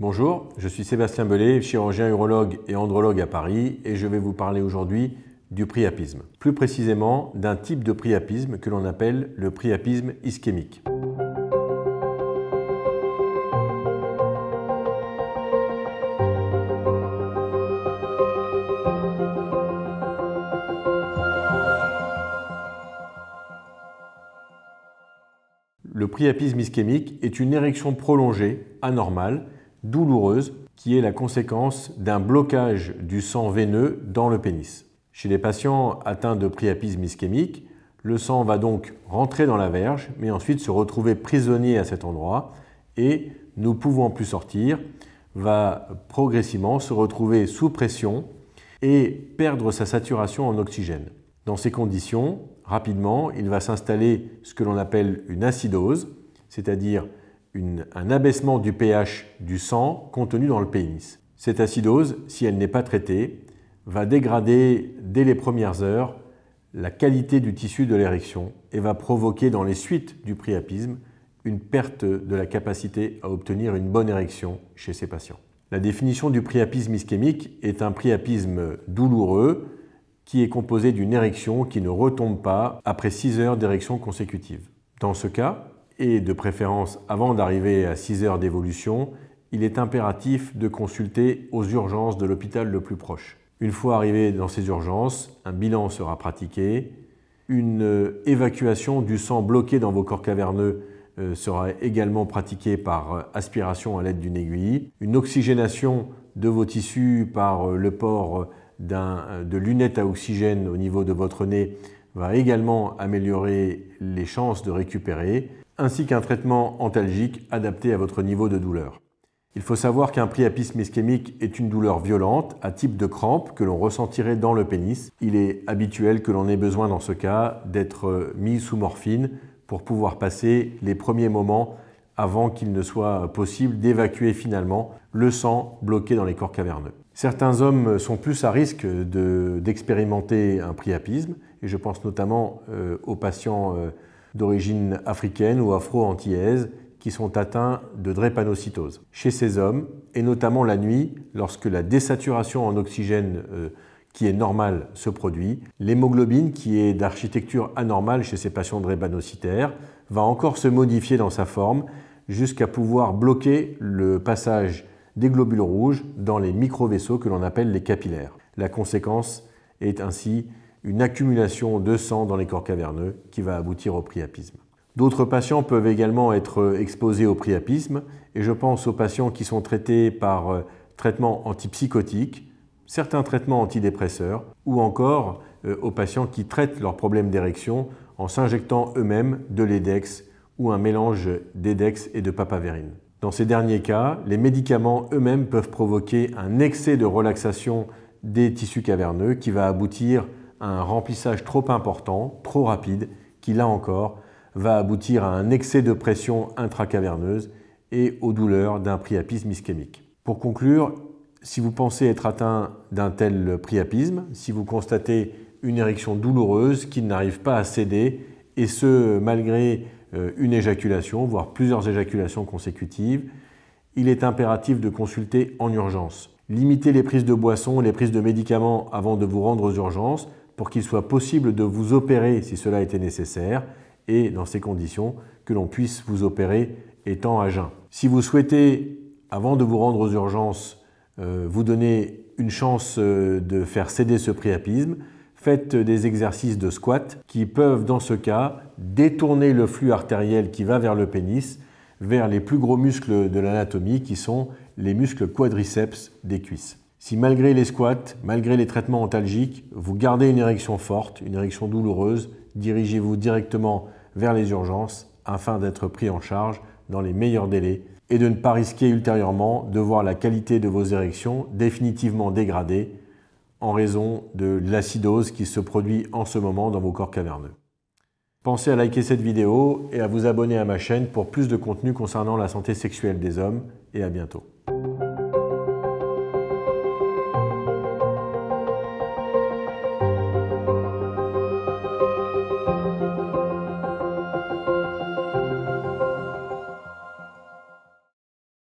Bonjour, je suis Sébastien Bellet, chirurgien urologue et andrologue à Paris et je vais vous parler aujourd'hui du priapisme. Plus précisément, d'un type de priapisme que l'on appelle le priapisme ischémique. Le priapisme ischémique est une érection prolongée, anormale, douloureuse qui est la conséquence d'un blocage du sang veineux dans le pénis. Chez les patients atteints de priapisme ischémique, le sang va donc rentrer dans la verge, mais ensuite se retrouver prisonnier à cet endroit et, ne pouvant plus sortir, va progressivement se retrouver sous pression et perdre sa saturation en oxygène. Dans ces conditions, rapidement, il va s'installer ce que l'on appelle une acidose, c'est-à-dire un abaissement du pH du sang contenu dans le pénis. Cette acidose, si elle n'est pas traitée, va dégrader dès les premières heures la qualité du tissu de l'érection et va provoquer dans les suites du priapisme une perte de la capacité à obtenir une bonne érection chez ces patients. La définition du priapisme ischémique est un priapisme douloureux qui est composé d'une érection qui ne retombe pas après 6 heures d'érection consécutive. Dans ce cas, et de préférence avant d'arriver à 6 heures d'évolution, il est impératif de consulter aux urgences de l'hôpital le plus proche. Une fois arrivé dans ces urgences, un bilan sera pratiqué, une euh, évacuation du sang bloqué dans vos corps caverneux euh, sera également pratiquée par euh, aspiration à l'aide d'une aiguille, une oxygénation de vos tissus par le port de lunettes à oxygène au niveau de votre nez va également améliorer les chances de récupérer, ainsi qu'un traitement antalgique adapté à votre niveau de douleur. Il faut savoir qu'un priapisme ischémique est une douleur violente à type de crampe que l'on ressentirait dans le pénis. Il est habituel que l'on ait besoin dans ce cas d'être mis sous morphine pour pouvoir passer les premiers moments avant qu'il ne soit possible d'évacuer finalement le sang bloqué dans les corps caverneux. Certains hommes sont plus à risque d'expérimenter un priapisme, et je pense notamment euh, aux patients euh, d'origine africaine ou afro-antillaise qui sont atteints de drépanocytose. Chez ces hommes, et notamment la nuit, lorsque la désaturation en oxygène euh, qui est normal se produit. L'hémoglobine, qui est d'architecture anormale chez ces patients drébanocytaires, va encore se modifier dans sa forme jusqu'à pouvoir bloquer le passage des globules rouges dans les micro-vaisseaux que l'on appelle les capillaires. La conséquence est ainsi une accumulation de sang dans les corps caverneux qui va aboutir au priapisme. D'autres patients peuvent également être exposés au priapisme et je pense aux patients qui sont traités par euh, traitement antipsychotique, certains traitements antidépresseurs ou encore euh, aux patients qui traitent leurs problèmes d'érection en s'injectant eux-mêmes de l'EDEX ou un mélange d'EDEX et de papavérine. Dans ces derniers cas, les médicaments eux-mêmes peuvent provoquer un excès de relaxation des tissus caverneux qui va aboutir à un remplissage trop important, trop rapide, qui là encore va aboutir à un excès de pression intracaverneuse et aux douleurs d'un priapisme ischémique. Pour conclure, si vous pensez être atteint d'un tel priapisme, si vous constatez une érection douloureuse qui n'arrive pas à céder, et ce malgré euh, une éjaculation, voire plusieurs éjaculations consécutives, il est impératif de consulter en urgence. Limitez les prises de boissons et les prises de médicaments avant de vous rendre aux urgences pour qu'il soit possible de vous opérer si cela était nécessaire et dans ces conditions que l'on puisse vous opérer étant à jeun. Si vous souhaitez, avant de vous rendre aux urgences, euh, vous donnez une chance euh, de faire céder ce priapisme, faites des exercices de squat qui peuvent dans ce cas détourner le flux artériel qui va vers le pénis, vers les plus gros muscles de l'anatomie qui sont les muscles quadriceps des cuisses. Si malgré les squats, malgré les traitements antalgiques, vous gardez une érection forte, une érection douloureuse, dirigez-vous directement vers les urgences afin d'être pris en charge dans les meilleurs délais et de ne pas risquer ultérieurement de voir la qualité de vos érections définitivement dégradée en raison de l'acidose qui se produit en ce moment dans vos corps caverneux. Pensez à liker cette vidéo et à vous abonner à ma chaîne pour plus de contenu concernant la santé sexuelle des hommes et à bientôt.